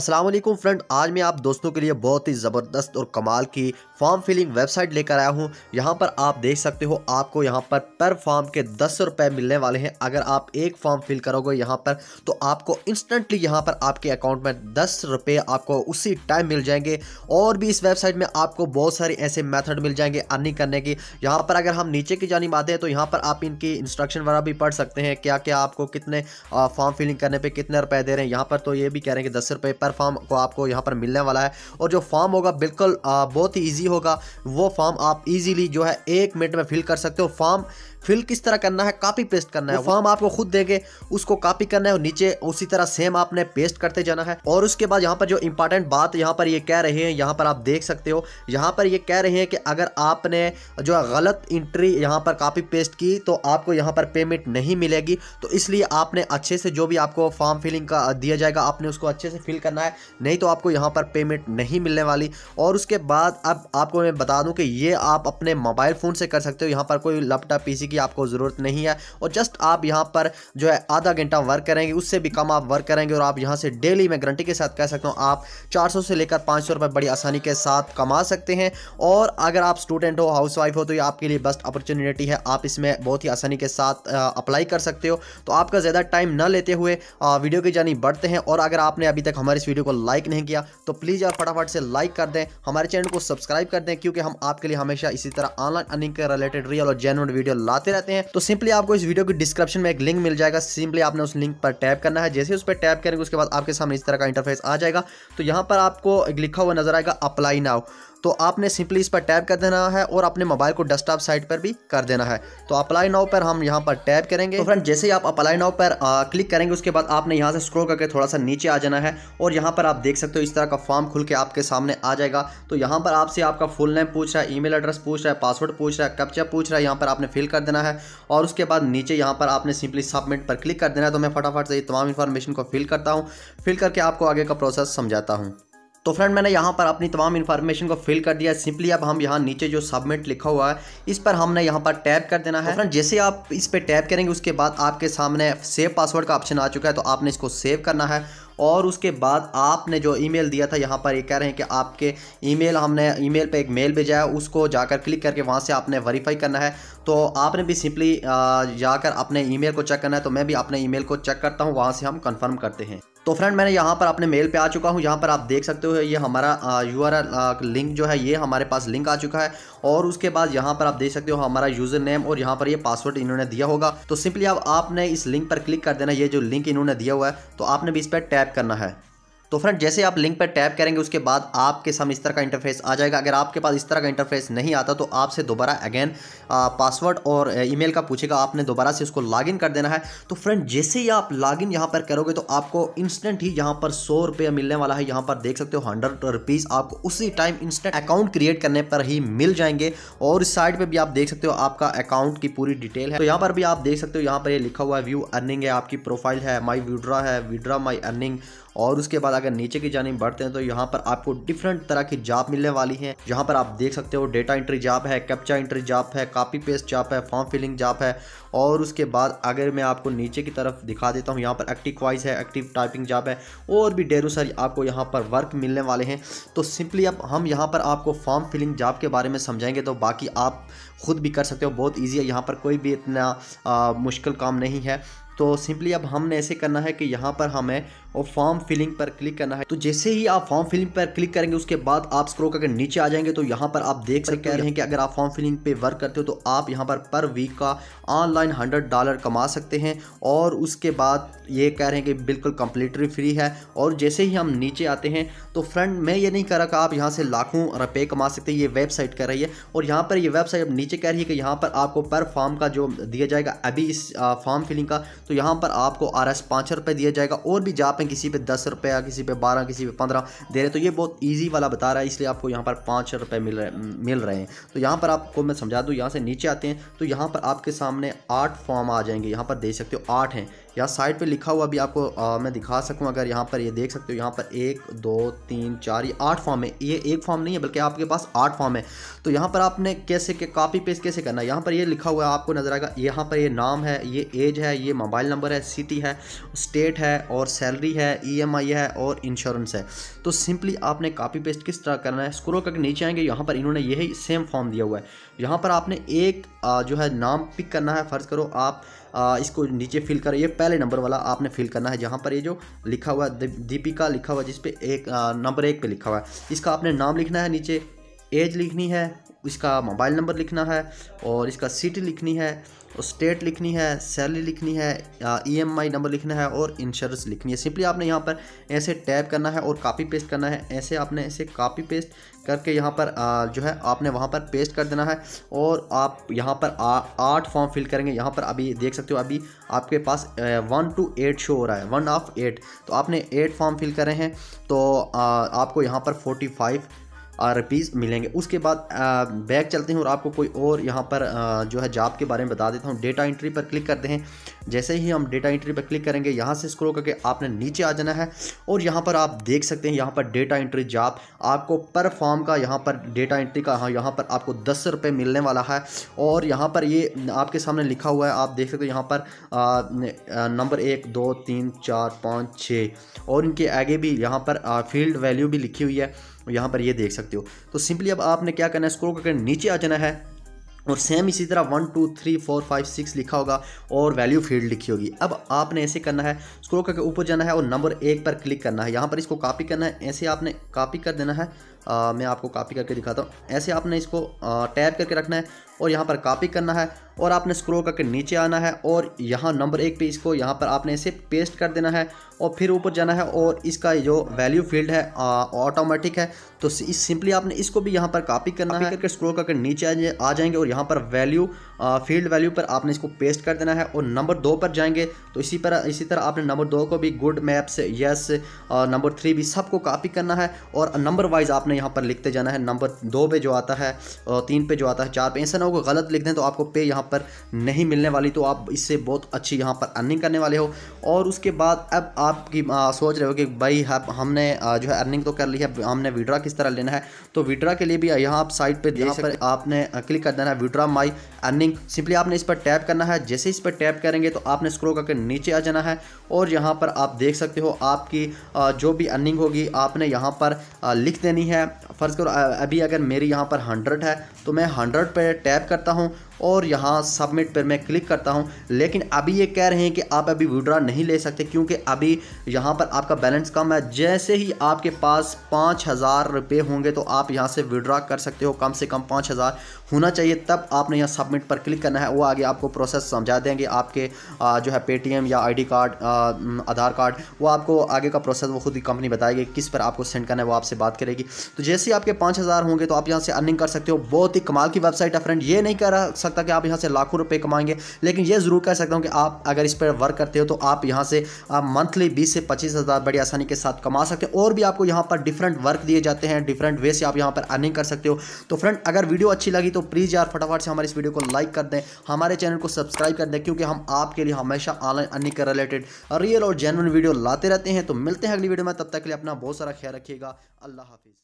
अस्सलाम वालेकुम फ्रेंड आज मैं आप दोस्तों के लिए बहुत ही ज़बरदस्त और कमाल की फॉर्म फिलिंग वेबसाइट लेकर आया हूं यहां पर आप देख सकते हो आपको यहां पर पर फॉर्म के दस रुपये मिलने वाले हैं अगर आप एक फॉर्म फिल करोगे यहां पर तो आपको इंस्टेंटली यहां पर आपके अकाउंट में दस रुपये आपको उसी टाइम मिल जाएंगे और भी इस वेबसाइट में आपको बहुत सारे ऐसे मैथड मिल जाएंगे अर्निंग करने की यहाँ पर अगर हम नीचे की जानी बातें हैं तो यहाँ पर आप इनकी इंस्ट्रक्शन वगैरह भी पढ़ सकते हैं क्या क्या आपको कितने फॉर्म फिलिंग करने पर कितने रुपये दे रहे हैं यहाँ पर तो ये भी कह रहे हैं कि दस रुपये पर हज़ार फॉर्म को आपको यहाँ पर मिलने वाला है और जो फॉर्म होगा बिल्कुल बहुत ही ईजी होगा वो फॉर्म आप ईजीली जो है एक मिनट में फिल कर सकते हो फॉर्म फिल किस तरह करना है कॉपी पेस्ट करना है फॉर्म आपको खुद देंगे उसको कॉपी करना है और नीचे उसी तरह सेम आपने पेस्ट करते जाना है और उसके बाद यहाँ पर जो इंपॉर्टेंट बात यहाँ पर ये कह रहे हैं यहाँ पर आप देख सकते हो यहाँ पर ये कह रहे हैं कि अगर आपने जो गलत इंट्री यहाँ पर कॉपी पेस्ट की तो आपको यहाँ पर पेमेंट नहीं मिलेगी तो इसलिए आपने अच्छे से जो भी आपको फॉर्म फिलिंग का दिया जाएगा आपने उसको अच्छे से फिल करना है नहीं तो आपको यहाँ पर पेमेंट नहीं मिलने वाली और उसके बाद अब आपको मैं बता दूँ कि ये आप अपने मोबाइल फ़ोन से कर सकते हो यहाँ पर कोई लैपटॉप पीसी की आपको ज़रूरत नहीं है और जस्ट आप यहाँ पर जो है आधा घंटा वर्क करेंगे उससे भी कम आप वर्क करेंगे और आप यहाँ से डेली मैं गारंटी के साथ कह सकता हूँ आप चार से लेकर पाँच रुपए बड़ी आसानी के साथ कमा सकते हैं और अगर आप स्टूडेंट हो हाउस वाइफ हो तो ये आपके लिए बेस्ट अपॉर्चुनिटी है आप इसमें बहुत ही आसानी के साथ अप्लाई कर सकते हो तो आपका ज़्यादा टाइम ना लेते हुए वीडियो की जानी बढ़ते हैं और अगर आपने अभी तक हमारे इस वीडियो को लाइक नहीं किया तो प्लीज़ यार फटाफट से लाइक कर दें हमारे चैनल को सब्सक्राइब कर दें क्योंकि हम आपके लिए हमेशा इसी तरह ऑनलाइन अर्निंग के रिलेटेड रियल और जेनवन वीडियो लाते आते रहते हैं तो सिंपली आपको इस वीडियो के डिस्क्रिप्शन में एक लिंक मिल जाएगा सिंपली आपने उस लिंक पर टैप करना है जैसे उस पर टैप करेंगे उसके बाद आपके सामने इस तरह का इंटरफेस आ जाएगा तो यहाँ पर आपको लिखा हुआ नजर आएगा अप्लाई नाउ तो आपने सिंपली इस पर टैप कर देना है और अपने मोबाइल को डेस्कटॉप साइट पर भी कर देना है तो अप्लाई नाउ पर हम यहाँ पर टैप करेंगे तो फ्रेंड जैसे ही आप अप्लाई नाउ पर आ, क्लिक करेंगे उसके बाद आपने यहाँ से स्क्रोल करके थोड़ा सा नीचे आ जाना है और यहाँ पर आप देख सकते हो इस तरह का फॉर्म खुल के आपके सामने आ जाएगा तो यहाँ पर आपसे आपका फुल नेम पूछ रहा है ई एड्रेस पूछ रहा है पासवर्ड पूछ रहा है कप्चा पूछ रहा है यहाँ पर आपने फिल कर देना है और उसके बाद नीचे यहाँ पर आपने सिंपली सबमिट पर क्लिक कर देना है तो मैं फटाफट से ये तमाम इन्फॉर्मेशन को फिल करता हूँ फिल करके आपको आगे का प्रोसेस समझाता हूँ तो फ्रेंड मैंने यहाँ पर अपनी तमाम इन्फॉर्मेशन को फिल कर दिया सिंपली अब हम यहाँ नीचे जो सबमिट लिखा हुआ है इस पर हमने यहाँ पर टैप कर देना है तो फ्रेंड जैसे आप इस पर टैप करेंगे उसके बाद आपके सामने सेव पासवर्ड का ऑप्शन आ चुका है तो आपने इसको सेव करना है और उसके बाद आपने जो ईमेल दिया था यहाँ पर ये कह रहे हैं कि आपके ईमेल हमने ईमेल पे एक मेल भेजा है उसको जाकर क्लिक करके वहाँ से आपने वेरीफाई करना है तो आपने भी सिंपली जाकर अपने ईमेल को चेक करना है तो मैं भी अपने ईमेल को चेक करता हूँ वहाँ से हम कंफर्म करते हैं तो फ्रेंड मैंने यहाँ पर अपने मेल पे आ चुका हूँ यहाँ पर आप देख सकते हो ये हमारा यू आर लिंक जो है ये हमारे पास लिंक आ चुका है और उसके बाद यहाँ पर आप देख सकते हो हमारा यूज़र नेम और यहाँ पर ये पासवर्ड इन्होंने दिया होगा तो सिंपली अब आपने इस लिंक पर क्लिक कर देना ये जो लिंक इन्होंने दिया हुआ है तो आपने भी इस पर टैप करना है तो फ्रेंड जैसे आप लिंक पर टैप करेंगे उसके बाद आपके सामने इस तरह का इंटरफेस आ जाएगा अगर आपके पास इस तरह का इंटरफेस नहीं आता तो आपसे दोबारा अगेन पासवर्ड और ईमेल का पूछेगा आपने दोबारा से उसको लॉगिन कर देना है तो फ्रेंड जैसे ही आप लॉगिन यहाँ पर करोगे तो आपको इंस्टेंट ही यहाँ पर सौ रुपया मिलने वाला है यहाँ पर देख सकते हो हंड्रेड रुपीज़ आपको उसी टाइम इंस्टेंट अकाउंट क्रिएट करने पर ही मिल जाएंगे और इस साइड पर भी आप देख सकते हो आपका अकाउंट की पूरी डिटेल है तो यहाँ पर भी आप देख सकते हो यहाँ पर ये लिखा हुआ है व्यू अर्निंग है आपकी प्रोफाइल है माई विड्रा है विड्रा माई अर्निंग और उसके बाद अगर नीचे की जानी बढ़ते हैं तो यहाँ पर आपको डिफरेंट तरह की जॉब मिलने वाली है यहाँ पर आप देख सकते हो डेटा एंट्री जॉब है कैप्चा एंट्री जॉब है कॉपी पेस्ट जॉब है फॉर्म फिलिंग जाप है और उसके बाद अगर मैं आपको नीचे की तरफ दिखा देता हूँ यहाँ पर एक्टिव वॉइस है एक्टिव टाइपिंग जॉब है और भी ढेरों सारी आपको यहाँ पर वर्क मिलने वाले हैं तो सिंपली अब हम यहाँ पर आपको फॉर्म फिलिंग जॉब के बारे में समझाएंगे तो बाकी आप खुद भी कर सकते हो बहुत ईजी है यहाँ पर कोई भी इतना आ, मुश्किल काम नहीं है तो सिंपली अब हमने ऐसे करना है कि यहाँ पर हमें और फॉर्म फिलिंग पर क्लिक करना है तो जैसे ही आप फॉर्म फिलिंग पर क्लिक करेंगे उसके बाद आप स्क्रो करके नीचे आ जाएंगे तो यहाँ पर आप देख सकते हैं कि अगर आप फॉर्म फिलिंग पे वर्क करते हो तो आप यहाँ पर पर वीक का ऑनलाइन हंड्रेड डॉलर कमा सकते हैं और उसके बाद ये कह रहे हैं कि बिल्कुल कंप्लीटली फ्री है और जैसे ही हम नीचे आते हैं तो फ्रेंड मैं ये नहीं कह रहा कि आप यहाँ से लाखों रुपये कमा सकते हैं ये वेबसाइट कह रही है और यहाँ पर ये वेबसाइट अब नीचे कह रही है कि यहाँ पर आपको पर फॉर्म का जो दिया जाएगा अभी इस फॉर्म फिलिंग का तो यहाँ पर आपको आर एस पाँच रुपये दिया जाएगा और भी जहाँ पे किसी पे दस या किसी पे बारह किसी पे पंद्रह दे रहे तो ये बहुत ईजी वाला बता रहा है इसलिए आपको यहाँ पर पाँच रुपये मिल रहे मिल रहे हैं तो यहाँ पर आपको मैं समझा दूँ यहाँ से नीचे आते हैं तो यहाँ पर आपके सामने आठ फॉर्म आ जाएंगे यहाँ पर देख सकते हो आठ हैं यहाँ साइड पे लिखा हुआ भी आपको आ, मैं दिखा सकूँ अगर यहाँ पर ये देख सकते हो यहाँ पर एक दो तीन चार ये आठ फॉर्म है ये एक फॉर्म नहीं है बल्कि आपके पास आठ फॉर्म है तो यहाँ पर आपने कैसे के कापी पेस्ट कैसे करना है यहाँ पर ये लिखा हुआ है आपको नज़र आएगा यहाँ पर ये नाम है ये एज है ये मोबाइल नंबर है सिटी है स्टेट है और सैलरी है ई e है और इंश्योरेंस है तो सिंपली आपने कापी पेस्ट किस तरह करना है स्क्रो करके नीचे आएंगे यहाँ पर इन्होंने यही सेम फॉर्म दिया हुआ है यहाँ पर आपने एक जो है नाम पिक करना है फ़र्ज़ करो आप इसको नीचे फिल कर ये पहले नंबर वाला आपने फिल करना है जहाँ पर ये जो लिखा हुआ है दीपिका लिखा हुआ जिसपे एक नंबर एक पे लिखा हुआ है इसका आपने नाम लिखना है नीचे एज लिखनी है इसका मोबाइल नंबर लिखना है और इसका सिटी लिखनी है और स्टेट लिखनी है सैलरी लिखनी है ई एम आई नंबर लिखना है और इंश्योरेंस लिखनी है सिंपली आपने यहाँ पर ऐसे टैप करना है और कापी पेस्ट करना है ऐसे आपने ऐसे कापी पेस्ट करके यहाँ पर जो है आपने वहाँ पर पेस्ट कर देना है और आप यहाँ पर आठ फॉर्म फिल करेंगे यहाँ पर अभी देख सकते हो अभी आपके पास वन टू एट शो हो रहा है वन ऑफ एट तो आपने एट फॉर्म फिल करे हैं तो आपको यहाँ पर फोर्टी फाइव रुपीज़ मिलेंगे उसके बाद बैक चलते हैं और आपको कोई और यहाँ पर जो है जॉब के बारे में बता देता हूँ डेटा एंट्री पर क्लिक करते हैं जैसे ही हम डेटा एंट्री पर क्लिक करेंगे यहाँ से स्क्रो करके आपने नीचे आ जाना है और यहाँ पर आप देख सकते हैं यहाँ पर डेटा एंट्री जॉब आपको पर फॉर्म का यहाँ पर डेटा एंट्री का हाँ यहाँ पर आपको दस रुपये मिलने वाला है और यहाँ पर ये आपके सामने लिखा हुआ है आप देख सकते हो यहाँ पर नंबर एक दो तीन चार पाँच छः और इनके आगे भी यहाँ पर फील्ड वैल्यू भी लिखी हुई है यहाँ पर ये देख सकते हो तो सिंपली अब आपने क्या करना है स्क्रोल करके नीचे आ जाना है और सेम इसी तरह one two three four five six लिखा होगा और वैल्यू फील्ड लिखी होगी अब आपने ऐसे करना है स्क्रोल करके ऊपर जाना है और नंबर एक पर क्लिक करना है यहाँ पर इसको कॉपी करना है ऐसे आपने कॉपी कर देना है आ, मैं आपको कॉपी करके दिखाता हूँ ऐसे आपने इसको टैप करके रखना है और यहाँ पर कॉपी करना है और आपने स्क्रोल करके नीचे आना है और यहाँ नंबर एक पे इसको यहाँ पर आपने इसे पेस्ट कर देना है और फिर ऊपर जाना है और इसका जो वैल्यू फील्ड है ऑटोमेटिक है तो इस सिंपली आपने इसको भी यहाँ पर कॉपी करना है करके स्क्रोल करके नीचे आ, जा, आ जाएंगे और यहाँ पर वैल्यू फील्ड वैल्यू पर आपने इसको पेस्ट कर देना है और नंबर दो पर जाएंगे तो इसी पर इसी तरह आपने नंबर दो को भी good maps yes number three भी सबको कापी करना है और नंबर वाइज आपने आपने यहाँ पर लिखते जाना है नंबर दो पे जो आता है और तीन पे जो आता है चार पे ऐसा ना होगा गलत लिख दें तो आपको पे यहाँ पर नहीं मिलने वाली तो आप इससे बहुत अच्छी यहाँ पर अर्निंग करने वाले हो और उसके बाद अब आपकी सोच रहे हो कि भाई हमने जो है अर्निंग तो कर ली है हमने विड्रा किस तरह लेना है तो विड्रा के लिए भी यहाँ आप साइट पर यहाँ पर आपने क्लिक कर देना है विड्रा माई अर्निंग सिंपली आपने इस पर टैप करना है जैसे इस पर टैप करेंगे तो आपने स्क्रो करके नीचे आ जाना है और यहाँ पर आप देख सकते हो आपकी जो भी अर्निंग होगी आपने यहाँ पर लिख देनी है dia é, फ़र्ज़ करो अभी अगर मेरी यहाँ पर हंड्रेड है तो मैं हंड्रेड पर टैप करता हूँ और यहाँ सबमिट पर मैं क्लिक करता हूँ लेकिन अभी ये कह रहे हैं कि आप अभी विड्रा नहीं ले सकते क्योंकि अभी यहाँ पर आपका बैलेंस कम है जैसे ही आपके पास पाँच हज़ार रुपये होंगे तो आप यहाँ से विड्रा कर सकते हो कम से कम पाँच हज़ार होना चाहिए तब आपने यहाँ सबमिट पर क्लिक करना है वो आगे आपको प्रोसेस समझा देंगे आपके जो है पेटीएम या आई कार्ड आधार कार्ड वो आपको आगे का प्रोसेस वो खुद ही कंपनी बताएगी किस पर आपको सेंड करना है वो आपसे बात करेगी तो जैसे ही आपके पाँच हज़ार होंगे तो आप यहाँ से अर्निंग कर सकते हो बहुत ही कमाल की वेबसाइट है फ्रेंड ये नहीं कर सकता कि आप यहाँ से लाखों रुपए कमाएंगे लेकिन ये ज़रूर कर सकता हूँ कि आप अगर इस पर वर्क करते हो तो आप यहाँ से आप मंथली बीस से पच्चीस हज़ार बड़ी आसानी के साथ कमा सकते हो और भी आपको यहाँ पर डिफरेंट वर्क दिए जाते हैं डिफरेंट वे से आप यहाँ पर अर्निंग कर सकते हो तो फ्रेंड अगर वीडियो अच्छी लगी तो प्लीज़ यार फटाफट से हमारे इस वीडियो को लाइक कर दें हमारे चैनल को सब्सक्राइब कर दें क्योंकि हम आपके लिए हमेशा ऑनलाइन अर्निंग के रिलेटेड रियल और जेनवन वीडियो लाते रहते हैं तो मिलते हैं अगली वीडियो में तब तक के लिए अपना बहुत सारा ख्याल रखिएगा अल्लाह हाफिज़